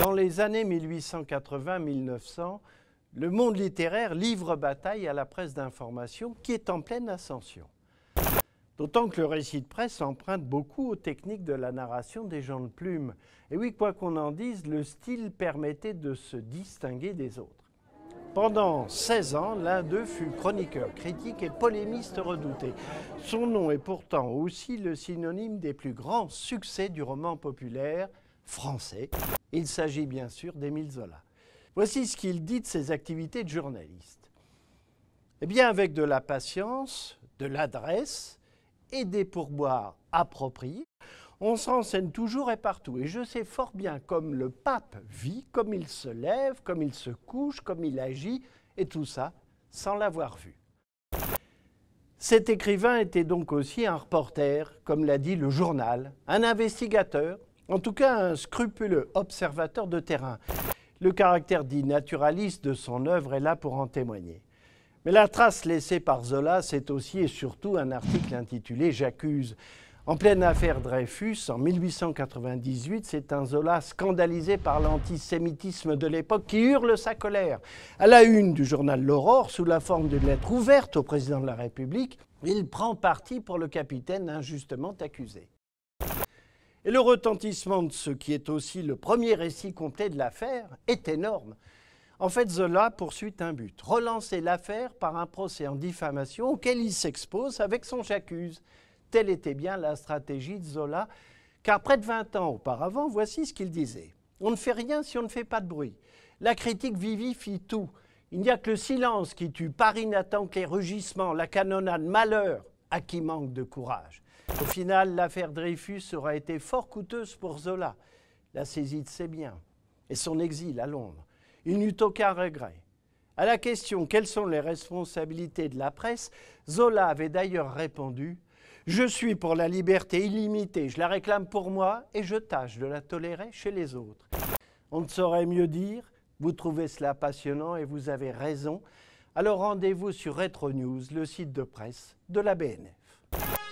Dans les années 1880-1900, le monde littéraire livre bataille à la presse d'information qui est en pleine ascension. D'autant que le récit de presse emprunte beaucoup aux techniques de la narration des gens de plume. Et oui, quoi qu'on en dise, le style permettait de se distinguer des autres. Pendant 16 ans, l'un d'eux fut chroniqueur, critique et polémiste redouté. Son nom est pourtant aussi le synonyme des plus grands succès du roman populaire, français. Il s'agit bien sûr d'Émile Zola. Voici ce qu'il dit de ses activités de journaliste. Eh bien, avec de la patience, de l'adresse et des pourboires appropriés, on s'enseigne toujours et partout. Et je sais fort bien comme le pape vit, comme il se lève, comme il se couche, comme il agit, et tout ça sans l'avoir vu. Cet écrivain était donc aussi un reporter, comme l'a dit le journal, un investigateur, en tout cas, un scrupuleux observateur de terrain. Le caractère dit naturaliste de son œuvre est là pour en témoigner. Mais la trace laissée par Zola, c'est aussi et surtout un article intitulé J'accuse. En pleine affaire Dreyfus, en 1898, c'est un Zola scandalisé par l'antisémitisme de l'époque qui hurle sa colère. À la une du journal L'Aurore, sous la forme d'une lettre ouverte au président de la République, il prend parti pour le capitaine injustement accusé. Et le retentissement de ce qui est aussi le premier récit complet de l'affaire est énorme. En fait, Zola poursuit un but, relancer l'affaire par un procès en diffamation auquel il s'expose avec son j'accuse. Telle était bien la stratégie de Zola, car près de 20 ans auparavant, voici ce qu'il disait. On ne fait rien si on ne fait pas de bruit. La critique vivifie tout. Il n'y a que le silence qui tue. Paris n'attend que les rugissements, la canonnade, malheur à qui manque de courage. Au final, l'affaire Dreyfus aura été fort coûteuse pour Zola, la saisie de ses biens et son exil à Londres. Il n'eut aucun regret. À la question quelles sont les responsabilités de la presse, Zola avait d'ailleurs répondu Je suis pour la liberté illimitée, je la réclame pour moi et je tâche de la tolérer chez les autres. On ne saurait mieux dire, vous trouvez cela passionnant et vous avez raison. Alors rendez-vous sur Retro News, le site de presse de la BNF.